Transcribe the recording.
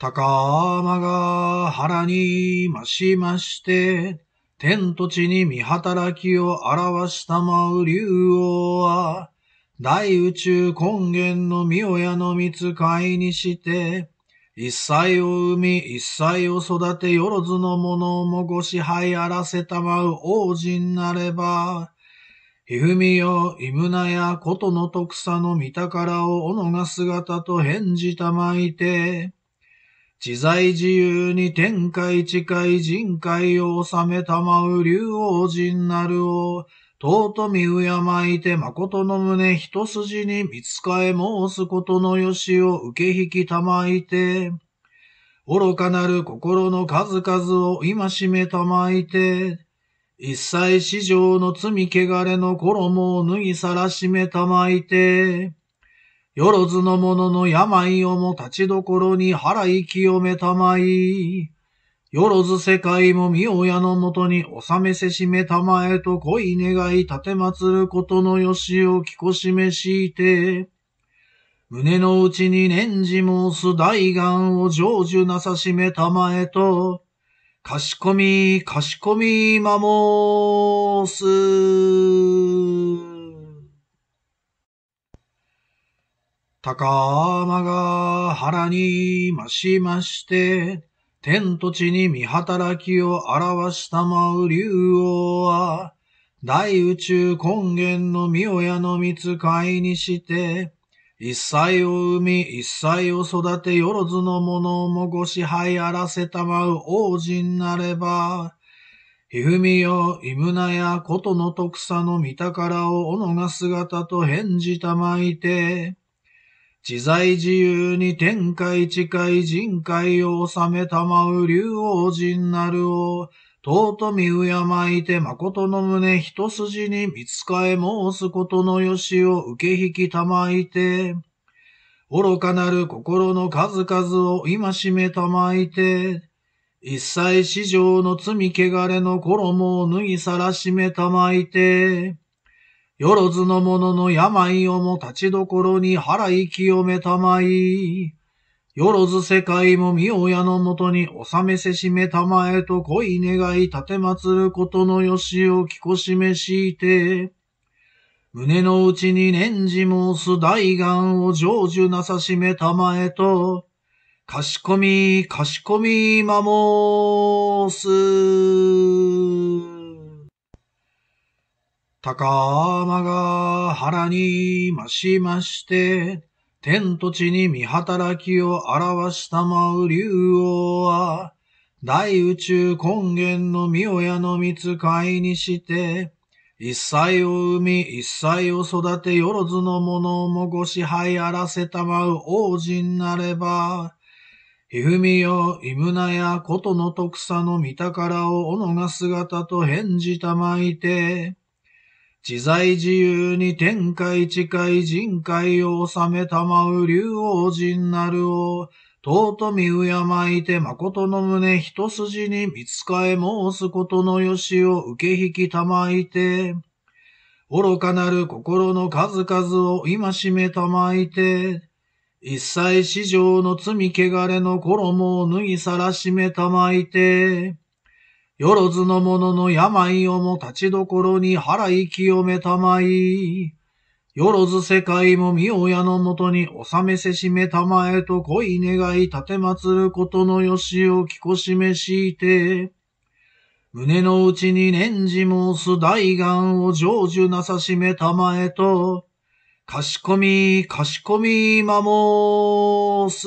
高天が原に増しまして、天と地に見働きを表したう。竜王は、大宇宙根源の御親の見ついにして、一切を生み、一切を育て、よろずの者もご支配あらせたまう王子になれば、ひふみよ、いむなや、ことの徳さの見宝をおのが姿と返じたまいて、自在自由に天界地界人界を治めたまう竜王人なるを、尊み敬いて誠の胸一筋に見つかえ申すことのよしを受け引きたまいて、愚かなる心の数々を今しめたまいて、一切史上の罪汚れの衣を脱ぎさらしめたまいて、よろずの者の病をも立ちどころに払い清めたまい。よろず世界も御親のもとに納めせしめたまえと恋願い立てまつることのよしをきこしめして。胸の内に念じ申す大願を成就なさしめたまえと、かしこみ、かしこみまもす。高天が原に増しまして、天と地に見働きを表したまう竜王は、大宇宙根源の御親の密会にして、一切を生み、一切を育て、よろずの者もご支配あらせたまう王子になれば、ひふみよ、いむなや、ことの徳さの見宝をおのが姿と返じたまいて、自在自由に天界地界人界を治めたまう竜王人なるを、尊み敬いて誠の胸一筋に見つかえ申すことのよしを受け引きたまいて、愚かなる心の数々を今しめたまいて、一切史上の罪汚れの衣を脱ぎさらしめたまいて、よろずの者の病をも立ちどころに払い清めたまい。よろず世界も御親のもとに納めせしめたまえと恋願い立てまつることのよしをきこしめして、胸の内に念じ申す大願を成就なさしめたまえと、かしこみ、かしこみ、まもす。高天が原に増しまして、天と地に見働きを表したまう竜王は、大宇宙根源の御親の密会にして、一切を生み、一切を育て、よろずの者をもご支配あらせたまう王子になれば、ひふみよ、いむなや、ことの徳さの見宝をおのが姿と返じたまいて、自在自由に天界地界人界を治めたまう竜王人なるを、尊み敬いて誠の胸一筋に見つかえ申すことのよしを受け引きたまいて、愚かなる心の数々を今しめたまいて、一切史上の罪汚れの衣を脱ぎさらしめたまいて、よろずの者の病をも立ちどころに払い清めたまい。よろず世界も御親のもとに納めせしめたまえと恋願い立てまつることのよしをきこしめして、胸の内に念じ申す大願を成就なさしめたまえと、かしこみ、かしこみ、まもす。